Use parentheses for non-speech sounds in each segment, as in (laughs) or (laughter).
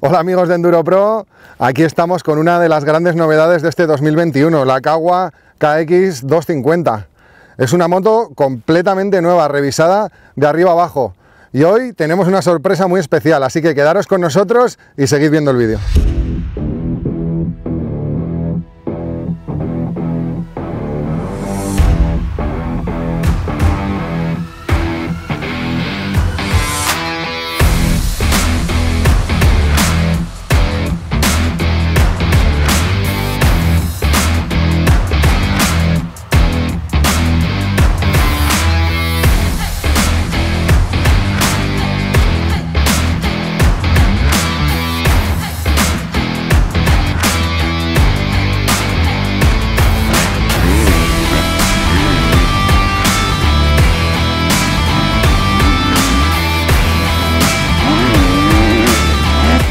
Hola amigos de Enduro Pro, aquí estamos con una de las grandes novedades de este 2021, la Kawa KX 250. Es una moto completamente nueva, revisada de arriba abajo. Y hoy tenemos una sorpresa muy especial, así que quedaros con nosotros y seguid viendo el vídeo.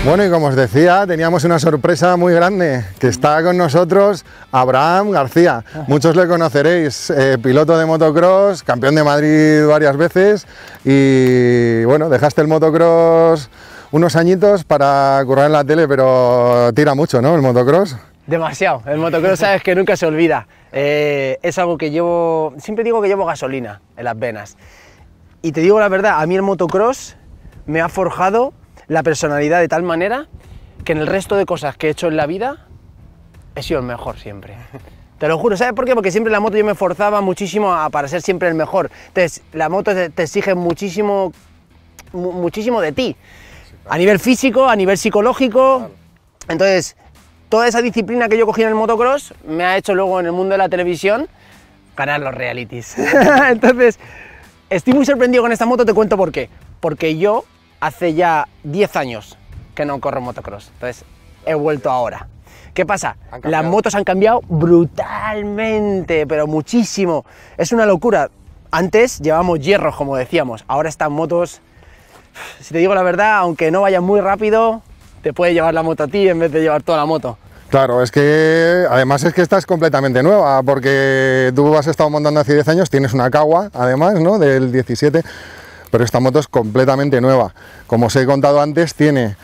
Bueno, y como os decía, teníamos una sorpresa muy grande, que está con nosotros Abraham García. Muchos le conoceréis, eh, piloto de motocross, campeón de Madrid varias veces y bueno, dejaste el motocross unos añitos para currar en la tele, pero tira mucho, ¿no? El motocross. Demasiado, el motocross sabes que nunca se olvida. Eh, es algo que llevo, siempre digo que llevo gasolina en las venas. Y te digo la verdad, a mí el motocross me ha forjado la personalidad de tal manera que en el resto de cosas que he hecho en la vida he sido el mejor siempre. (laughs) Te lo juro, ¿sabes por qué? Porque siempre la moto yo me forzaba muchísimo a, para ser siempre el mejor. Entonces, la moto te, exige muchísimo, muchísimo de ti. A nivel físico, a nivel psicológico. Entonces, toda esa disciplina que yo cogí en el motocross me ha hecho luego en el mundo de la televisión ganar los realities. (laughs) (laughs) Entonces, estoy muy sorprendido con esta moto, te cuento por qué. Porque yo hace ya 10 años que no corro motocross, entonces he vuelto ahora. ¿Qué pasa? Las motos han cambiado brutalmente, pero muchísimo. Es una locura. Antes llevábamos hierro, como decíamos, ahora están motos... Si te digo la verdad, aunque no vayas muy rápido, te puede llevar la moto a ti en vez de llevar toda la moto. Claro, es que además es que esta es completamente nueva, porque tú has estado montando hace 10 años, tienes una cagua, además, ¿no? Del 17 pero esta moto es completamente nueva. Como os he contado antes, tiene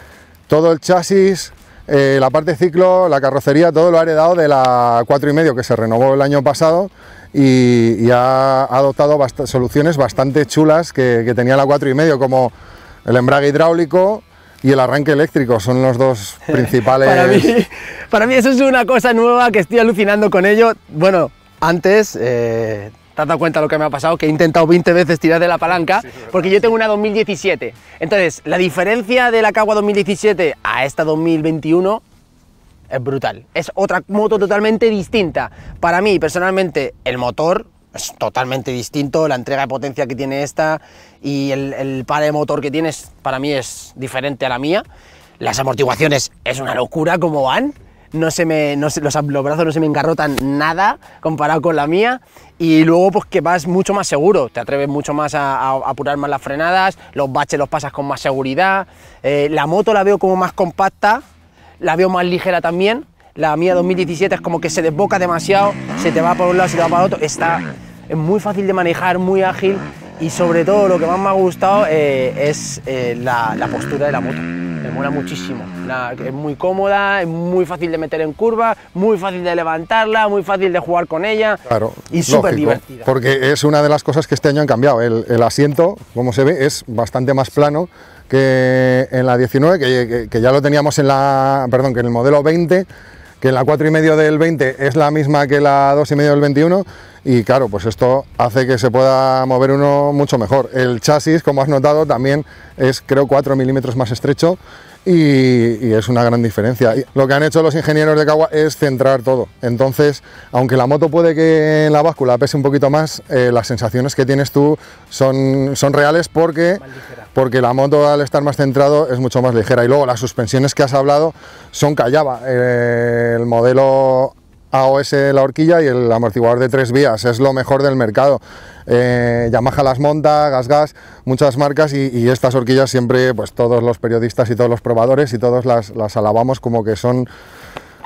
todo el chasis, eh, la parte ciclo, la carrocería, todo lo ha heredado de la 4,5 que se renovó el año pasado y, ha adoptado soluciones bastante chulas que, tenía la 4,5 como el embrague hidráulico y el arranque eléctrico, son los dos (laughs) principales... para, mí, eso es una cosa nueva que estoy alucinando con ello. Bueno, antes... Eh, ¿Te has dado cuenta lo que me ha pasado? Que he intentado 20 veces tirar de la palanca, porque yo tengo una 2017. Entonces, la diferencia de la Cagua 2017 a esta 2021 es brutal. Es otra moto totalmente distinta. Para mí, personalmente, el motor es totalmente distinto, la entrega de potencia que tiene esta y el, par de motor que tienes para mí es diferente a la mía. Las amortiguaciones es una locura como van no se me, los, brazos no se me engarrotan nada comparado con la mía y luego pues que vas mucho más seguro, te atreves mucho más a, apurar más las frenadas, los baches los pasas con más seguridad, eh, la moto la veo como más compacta, la veo más ligera también, la mía 2017 es como que se desboca demasiado, se te va por un lado, se te va para otro, está es muy fácil de manejar, muy ágil y sobre todo lo que más me ha gustado eh, es eh, la postura de la moto me mola muchísimo. es muy cómoda, es muy fácil de meter en curva, muy fácil de levantarla, muy fácil de jugar con ella y súper divertida. Porque es una de las cosas que este año han cambiado. El, asiento, como se ve, es bastante más plano que en la 19, que, ya lo teníamos en la, perdón, que en el modelo 20, que en la 4,5 del 20 es la misma que la 2,5 del 21 y claro, pues esto hace que se pueda mover uno mucho mejor. El chasis, como has notado, también es creo 4 milímetros más estrecho y, es una gran diferencia. lo que han hecho los ingenieros de Kawa es centrar todo. Entonces, aunque la moto puede que en la báscula pese un poquito más, eh, las sensaciones que tienes tú son, reales porque, porque la moto al estar más centrado es mucho más ligera. Y luego las suspensiones que has hablado son callaba. Eh, el modelo AOS la horquilla y el amortiguador de tres vías, es lo mejor del mercado. Eh, Yamaha las monta, Gas Gas, muchas marcas y, estas horquillas siempre, pues todos los periodistas y todos los probadores y todos las, alabamos como que son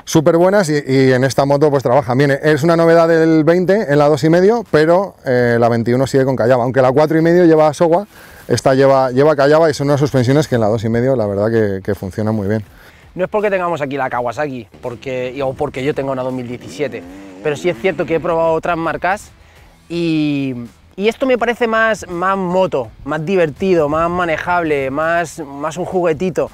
súper buenas y, en esta moto pues trabaja viene Es una novedad del 20 en la 2,5, pero eh, la 21 sigue con Callaba, aunque la 4,5 lleva Sowa, esta lleva, lleva Callaba y son unas suspensiones que en la 2,5 la verdad que, que funciona muy bien. No es porque tengamos aquí la Kawasaki porque, o porque yo tenga una 2017, pero sí es cierto que he probado otras marcas y, esto me parece más, moto, más divertido, más manejable, más, más un juguetito.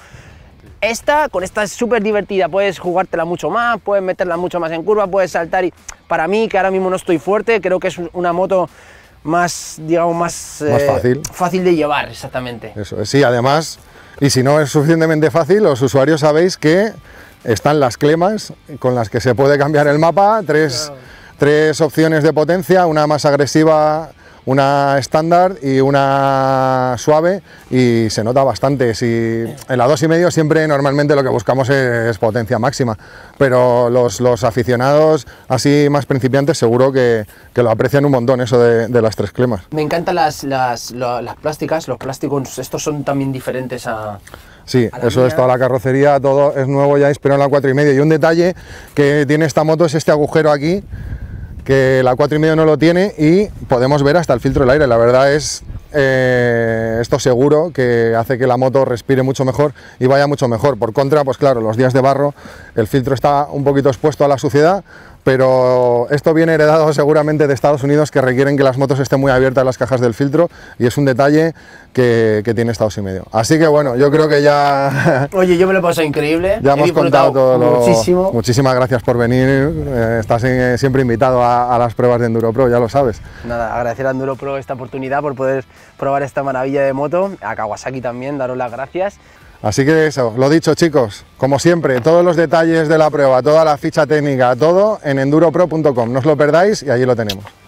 Esta, con esta es súper divertida, puedes jugártela mucho más, puedes meterla mucho más en curva, puedes saltar y para mí, que ahora mismo no estoy fuerte, creo que es una moto más, digamos, más, eh, fácil. fácil de llevar, exactamente. Eso, sí, además y si no es suficientemente fácil, los usuarios sabéis que están las clemas con las que se puede cambiar el mapa, tres, opciones de potencia, una más agresiva una estándar y una suave y se nota bastante. Si en la dos y medio siempre normalmente lo que buscamos es potencia máxima, pero los, aficionados así más principiantes seguro que, que, lo aprecian un montón eso de, las tres clemas. Me encantan las, las, plásticas, los plásticos estos son también diferentes a... Sí, eso es toda la carrocería, todo es nuevo ya espero en la 4,5. Y un detalle que tiene esta moto es este agujero aquí, que la 4,5 y no lo tiene y podemos ver hasta el filtro del aire. La verdad es eh, esto seguro que hace que la moto respire mucho mejor y vaya mucho mejor. Por contra, pues claro, los días de barro el filtro está un poquito expuesto a la suciedad, pero esto viene heredado seguramente de Estados Unidos que requieren que las motos estén muy abiertas las cajas del filtro y es un detalle que, tiene Estados y medio. Así que bueno, yo creo que ya... (laughs) Oye, yo me lo paso increíble. Ya He hemos contado todo lo... Muchísimo. Muchísimas gracias por venir. Eh, estás eh, siempre invitado a, las pruebas de Enduro Pro, ya lo sabes. Nada, agradecer a Enduro Pro esta oportunidad por poder probar esta maravilla de moto. A Kawasaki también, daros las gracias. Así que eso, lo dicho chicos, como siempre, todos los detalles de la prueba, toda la ficha técnica, todo en enduropro.com, no os lo perdáis y allí lo tenemos.